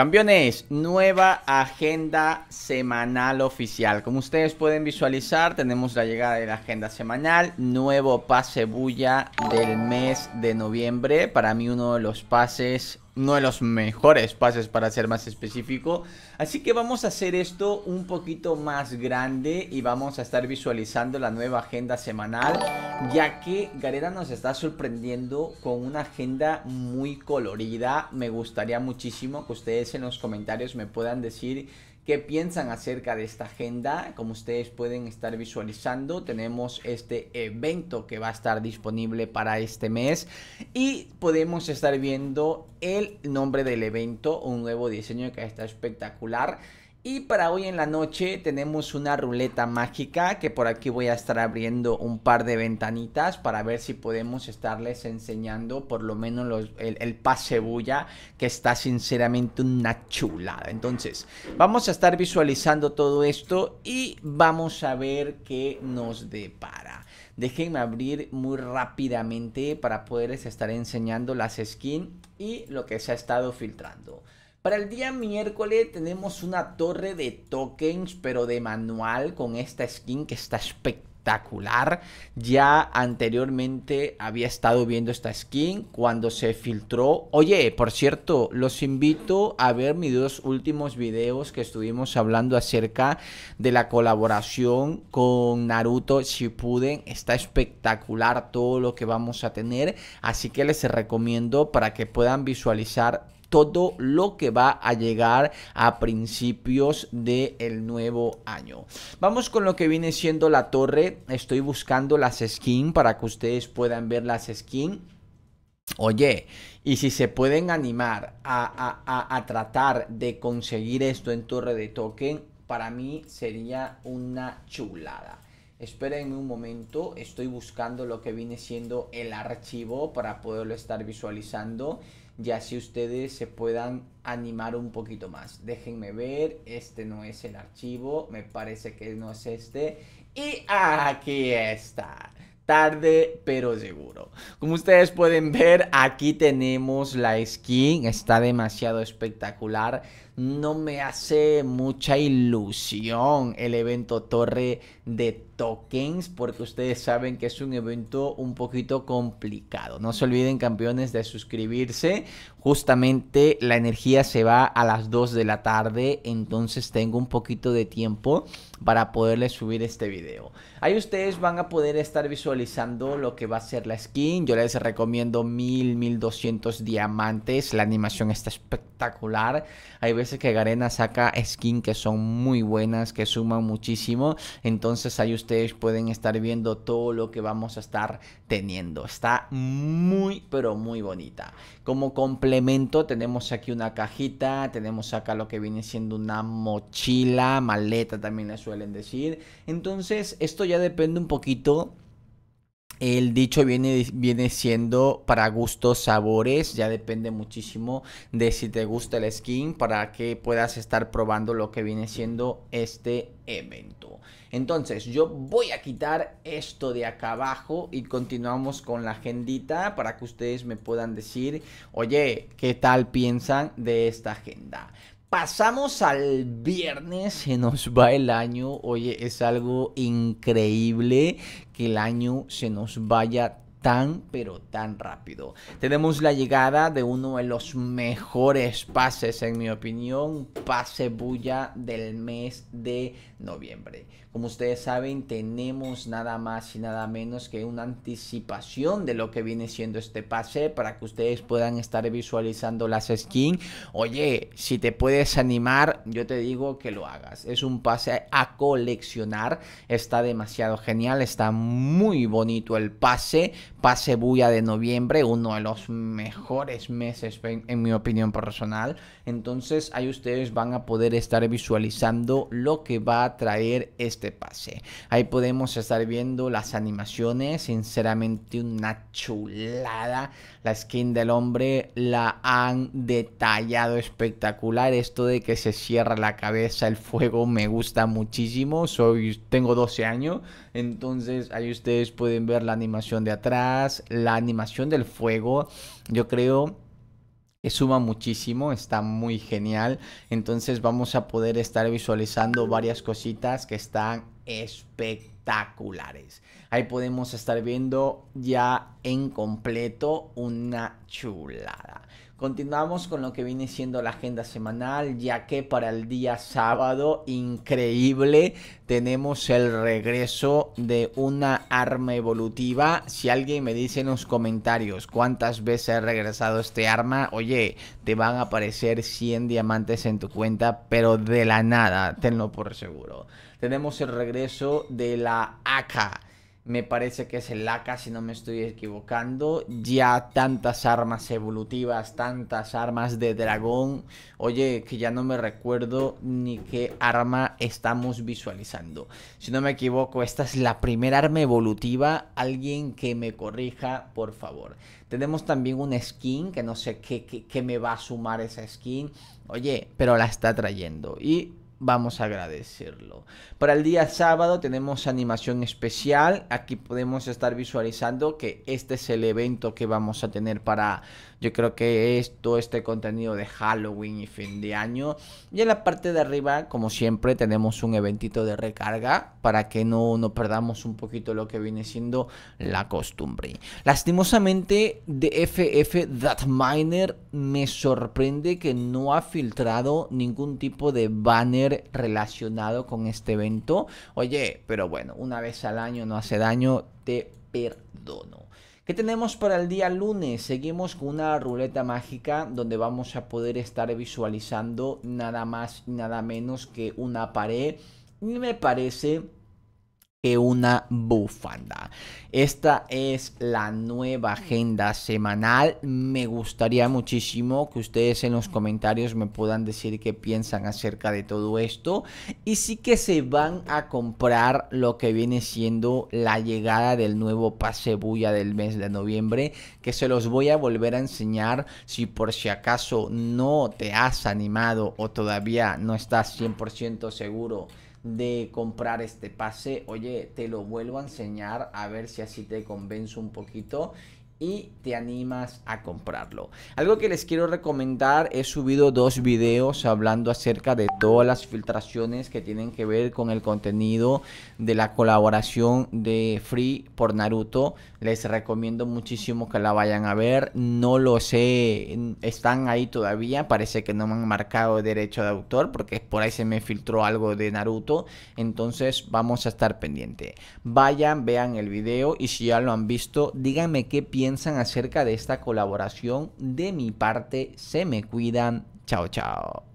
Campeones, nueva agenda semanal oficial. Como ustedes pueden visualizar, tenemos la llegada de la agenda semanal, nuevo pase bulla del mes de noviembre. Para mí uno de los pases no de los mejores pases para ser más específico. Así que vamos a hacer esto un poquito más grande y vamos a estar visualizando la nueva agenda semanal, ya que Gareda nos está sorprendiendo con una agenda muy colorida. Me gustaría muchísimo que ustedes en los comentarios me puedan decir qué piensan acerca de esta agenda. Como ustedes pueden estar visualizando, tenemos este evento que va a estar disponible para este mes y podemos estar viendo el nombre del evento, un nuevo diseño que está espectacular. Y para hoy en la noche tenemos una ruleta mágica que por aquí voy a estar abriendo un par de ventanitas para ver si podemos estarles enseñando por lo menos el, el, pase bulla que está sinceramente una chulada. Entonces vamos a estar visualizando todo esto y vamos a ver qué nos depara. Déjenme abrir muy rápidamente para poderles estar enseñando las skins y lo que se ha estado filtrando. Para el día miércoles tenemos una torre de tokens, pero de manual, con esta skin que está espectacular Ya anteriormente había estado viendo esta skin cuando se filtró. Oye, por cierto, los invito a ver mis dos últimos videos que estuvimos hablando acerca de la colaboración con Naruto Shippuden. Está espectacular todo lo que vamos a tener, así que les recomiendo para que puedan visualizar todo lo que va a llegar a principios del el nuevo año. Vamos con lo que viene siendo la torre. Estoy buscando las skins para que ustedes puedan ver las skins. Oye, y si se pueden animar a, a, a tratar de conseguir esto en torre de token, para mí sería una chulada. Esperen un momento, estoy buscando lo que viene siendo el archivo para poderlo estar visualizando y así ustedes se puedan animar un poquito más. Déjenme ver, este no es el archivo, me parece que no es este. Y aquí está tarde pero seguro. Como ustedes pueden ver, aquí tenemos la skin, está demasiado espectacular. No me hace mucha ilusión el evento torre de tokens porque ustedes saben que es un evento un poquito complicado. No se olviden campeones de suscribirse. Justamente la energía se va a las 2 de la tarde, entonces tengo un poquito de tiempo para poderles subir este video. Ahí ustedes van a poder estar visualizando lo que va a ser la skin. Yo les recomiendo 1000, 1200 diamantes. La animación está espectacular. Hay veces que Garena saca skin que son muy buenas, que suman muchísimo. Entonces ahí ustedes ustedes pueden estar viendo todo lo que vamos a estar teniendo. Está muy, pero muy bonita. Como complemento tenemos aquí una cajita, tenemos acá lo que viene siendo una mochila, maleta también le suelen decir. Entonces esto ya depende un poquito el dicho viene, viene siendo para gustos, sabores, ya depende muchísimo de si te gusta el skin para que puedas estar probando lo que viene siendo este evento. Entonces yo voy a quitar esto de acá abajo y continuamos con la agendita para que ustedes me puedan decir, oye, ¿qué tal piensan de esta agenda? Pasamos al viernes, se nos va el año. Oye, es algo increíble que el año se nos vaya tan pero tan rápido. Tenemos la llegada de uno de los mejores pases, en mi opinión, pase bulla del mes de noviembre. Como ustedes saben, tenemos nada más y nada menos que una anticipación de lo que viene siendo este pase para que ustedes puedan estar visualizando las skins. Oye, si te puedes animar, yo te digo que lo hagas. Es un pase a coleccionar. Está demasiado genial, está muy bonito el pase pase bulla de noviembre, uno de los mejores meses en, mi opinión personal. Entonces ahí ustedes van a poder estar visualizando lo que va a traer este pase. Ahí podemos estar viendo las animaciones, sinceramente una chulada. La skin del hombre la han detallado espectacular. Esto de que se cierra la cabeza, el fuego me gusta muchísimo. Soy, tengo 12 años, entonces ahí ustedes pueden ver la animación de atrás la animación del fuego, yo creo que suma muchísimo, está muy genial. Entonces vamos a poder estar visualizando varias cositas que están espectaculares. Ahí podemos estar viendo ya en completo una chulada. Continuamos con lo que viene siendo la agenda semanal, ya que para el día sábado, increíble, tenemos el regreso de una arma evolutiva. Si alguien me dice en los comentarios cuántas veces ha regresado este arma, oye, te van a aparecer 100 diamantes en tu cuenta, pero de la nada, tenlo por seguro. Tenemos el regreso de la AK. Me parece que es el AK, si no me estoy equivocando. Ya tantas armas evolutivas, tantas armas de dragón. Oye, que ya no me recuerdo ni qué arma estamos visualizando. Si no me equivoco, esta es la primera arma evolutiva. Alguien que me corrija, por favor. Tenemos también un skin, que no sé qué, qué, qué me va a sumar esa skin. Oye, pero la está trayendo. Y vamos a agradecerlo. Para el día sábado tenemos animación especial. Aquí podemos estar visualizando que este es el evento que vamos a tener para yo creo que es todo este contenido de Halloween y fin de año. Y en la parte de arriba, como siempre, tenemos un eventito de recarga para que no, perdamos un poquito lo que viene siendo la costumbre. Lastimosamente, DFF Miner me sorprende que no ha filtrado ningún tipo de banner relacionado con este evento. Oye, pero bueno, una vez al año no hace daño, te perdono. ¿Qué tenemos para el día lunes? Seguimos con una ruleta mágica donde vamos a poder estar visualizando nada más y nada menos que una pared. Y me parece que una bufanda. Esta es la nueva agenda semanal. Me gustaría muchísimo que ustedes en los comentarios me puedan decir qué piensan acerca de todo esto. Y sí que se van a comprar lo que viene siendo la llegada del nuevo pase bulla del mes de noviembre. Que se los voy a volver a enseñar si por si acaso no te has animado o todavía no estás 100% seguro de comprar este pase. Oye, te lo vuelvo a enseñar a ver si así te convenzo un poquito y te animas a comprarlo. Algo que les quiero recomendar, he subido dos videos hablando acerca de todas las filtraciones que tienen que ver con el contenido de la colaboración de Free por Naruto. Les recomiendo muchísimo que la vayan a ver. No lo sé, están ahí todavía, parece que no me han marcado derecho de autor porque por ahí se me filtró algo de Naruto. Entonces vamos a estar pendiente. Vayan, vean el video y si ya lo han visto, díganme qué piensan piensan acerca de esta colaboración. De mi parte, se me cuidan. Chao, chao.